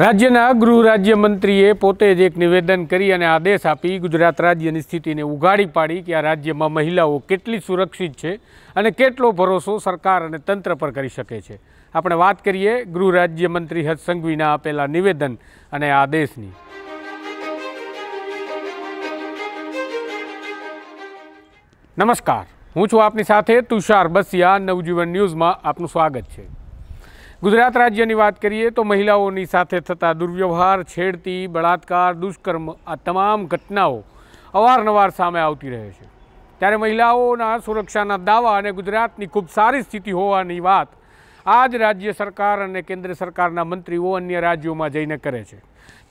રાજ્યના ગૃહ રાજ્યમંત્રીએ પોતે જ એક નિવેદન કરી અને આદેશ આપી ગુજરાત રાજ્યની સ્થિતિને ઉઘાડી પાડી કે આ રાજ્યમાં મહિલાઓ કેટલી સુરક્ષિત છે અને કેટલો ભરોસો સરકાર અને તંત્ર પર કરી શકે છે આપણે વાત કરીએ ગૃહ રાજ્યમંત્રી હર્ષ સંઘવીના આપેલા નિવેદન અને આદેશની નમસ્કાર હું છું આપની સાથે તુષાર બસિયા નવજીવન ન્યૂઝમાં આપનું સ્વાગત છે ગુજરાત રાજ્યની વાત કરીએ તો મહિલાઓની સાથે થતા દુર્વ્યવહાર છેડતી બળાત્કાર દુષ્કર્મ આ તમામ ઘટનાઓ અવારનવાર સામે આવતી રહે છે ત્યારે મહિલાઓના સુરક્ષાના દાવા અને ગુજરાતની ખૂબ સારી સ્થિતિ હોવાની વાત આજ રાજ્ય સરકાર અને કેન્દ્ર સરકારના મંત્રીઓ અન્ય રાજ્યોમાં જઈને કરે છે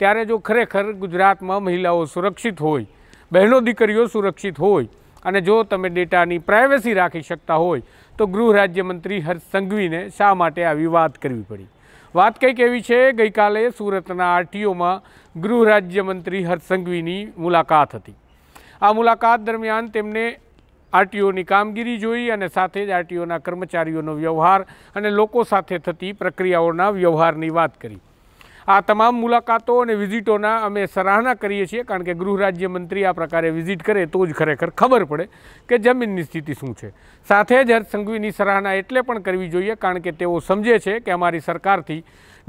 ત્યારે જો ખરેખર ગુજરાતમાં મહિલાઓ સુરક્ષિત હોય બહેનો દીકરીઓ સુરક્ષિત હોય અને જો તમે ડેટાની પ્રાઇવસી રાખી શકતા હોય તો ગૃહ રાજ્યમંત્રી હર્ષ સંઘવીને શા માટે આવી વાત કરવી પડી વાત કંઈક એવી છે ગઈકાલે સુરતના આરટીઓમાં ગૃહ રાજ્યમંત્રી હર્ષ સંઘવીની મુલાકાત હતી આ મુલાકાત દરમિયાન તેમને આરટીઓની કામગીરી જોઈ અને સાથે જ આરટીઓના કર્મચારીઓનો વ્યવહાર અને લોકો સાથે થતી પ્રક્રિયાઓના વ્યવહારની વાત કરી આ તમામ મુલાકાતો અને વિઝિટોના અમે સરાહના કરીએ છીએ કારણ કે ગૃહ રાજ્યમંત્રી આ પ્રકારે વિઝિટ કરે તો જ ખરેખર ખબર પડે કે જમીનની સ્થિતિ શું છે સાથે જ હર્ષ સંઘવીની સરાહના એટલે પણ કરવી જોઈએ કારણ કે તેઓ સમજે છે કે અમારી સરકારથી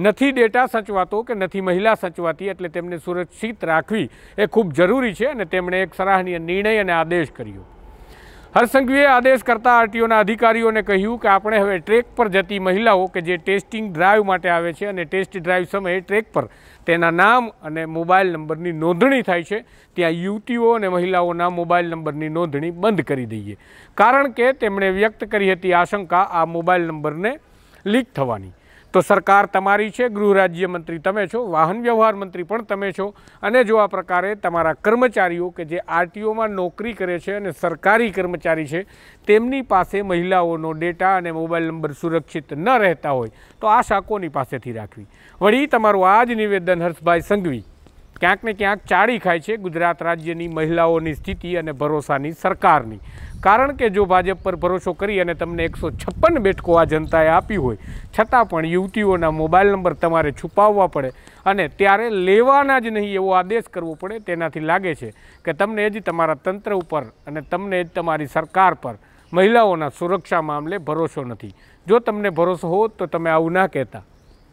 નથી ડેટા સચવાતો કે નથી મહિલા સચવાતી એટલે તેમને સુરક્ષિત રાખવી એ ખૂબ જરૂરી છે અને તેમણે એક સરાહનીય નિર્ણય અને આદેશ કર્યો હરસંઘવીએ આદેશ કરતા આરટીઓના અધિકારીઓને કહ્યું કે આપણે હવે ટ્રેક પર જતી મહિલાઓ કે જે ટેસ્ટિંગ ડ્રાઈવ માટે આવે છે અને ટેસ્ટ ડ્રાઈવ સમયે ટ્રેક પર તેના નામ અને મોબાઈલ નંબરની નોંધણી થાય છે ત્યાં યુવતીઓ અને મહિલાઓના મોબાઈલ નંબરની નોંધણી બંધ કરી દઈએ કારણ કે તેમણે વ્યક્ત કરી હતી આશંકા આ મોબાઈલ નંબરને લીક થવાની તો સરકાર તમારી છે ગૃહ રાજ્યમંત્રી તમે છો વાહન વ્યવહાર મંત્રી પણ તમે છો અને જો આ પ્રકારે તમારા કર્મચારીઓ કે જે આરટીઓમાં નોકરી કરે છે અને સરકારી કર્મચારી છે તેમની પાસે મહિલાઓનો ડેટા અને મોબાઈલ નંબર સુરક્ષિત ન રહેતા હોય તો આ શાકોની પાસેથી રાખવી વળી તમારું આ જ નિવેદન હર્ષભાઈ સંઘવી ક્યાંક ને ક્યાંક ચાળી ખાય છે ગુજરાત રાજ્યની મહિલાઓની સ્થિતિ અને ભરોસાની સરકારની કારણ કે જો ભાજપ પર ભરોસો કરી અને તમને એકસો છપ્પન બેઠકો આ જનતાએ આપી હોય છતાં પણ યુવતીઓના મોબાઈલ નંબર તમારે છુપાવવા પડે અને ત્યારે લેવાના જ નહીં એવો આદેશ કરવો પડે તેનાથી લાગે છે કે તમને જ તમારા તંત્ર ઉપર અને તમને જ તમારી સરકાર પર મહિલાઓના સુરક્ષા મામલે ભરોસો નથી જો તમને ભરોસો હોત તો તમે આવું ના કહેતા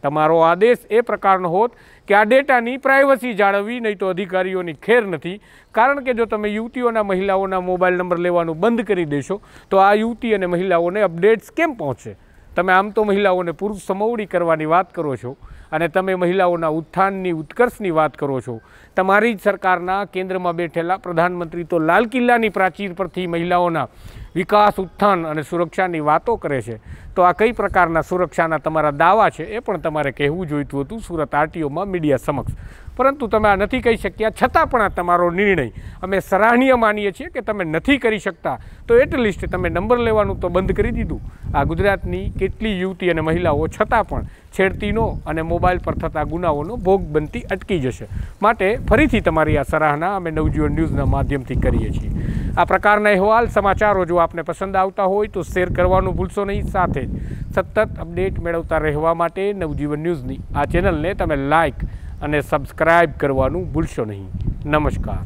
તમારો આદેશ એ પ્રકારનો હોત કે આ ડેટાની પ્રાઇવસી જાળવવી નહીં તો અધિકારીઓની ખેર નથી કારણ કે જો તમે યુવતીઓના મહિલાઓના મોબાઈલ નંબર લેવાનું બંધ કરી દેશો તો આ યુવતી અને મહિલાઓને અપડેટ્સ કેમ પહોંચે તમે આમ તો મહિલાઓને પુરુષ સમવડી કરવાની વાત કરો છો અને તમે મહિલાઓના ઉત્થાનની ઉત્કર્ષની વાત કરો છો તમારી જ સરકારના કેન્દ્રમાં બેઠેલા પ્રધાનમંત્રી તો લાલ કિલ્લાની પ્રાચીર પરથી મહિલાઓના વિકાસ ઉત્થાન અને સુરક્ષાની વાતો કરે છે તો આ કઈ પ્રકારના સુરક્ષાના તમારા દાવા છે એ પણ તમારે કહેવું જોઈતું હતું સુરત આરટીઓમાં મીડિયા સમક્ષ પરંતુ તમે આ નથી કહી શક્યા છતાં પણ આ તમારો નિર્ણય અમે સરાહનીય માનીએ છીએ કે તમે નથી કરી શકતા તો એટલીસ્ટ તમે નંબર લેવાનું તો બંધ કરી દીધું આ ગુજરાતની કેટલી યુવતી અને મહિલાઓ છતાં પણ છેડતીનો અને મોબાઈલ પર થતા ગુનાઓનો ભોગ બનતી અટકી જશે માટે ફરીથી તમારી આ સરાહના અમે નવજીવન ન્યૂઝના માધ્યમથી કરીએ છીએ આ પ્રકારના અહેવાલ સમાચારો જો આપને પસંદ આવતા હોય તો શેર કરવાનું ભૂલશો નહીં સાથે જ સતત અપડેટ મેળવતા રહેવા માટે નવજીવન ન્યૂઝની આ ચેનલને તમે લાઇક અને સબસ્ક્રાઈબ કરવાનું ભૂલશો નહીં નમસ્કાર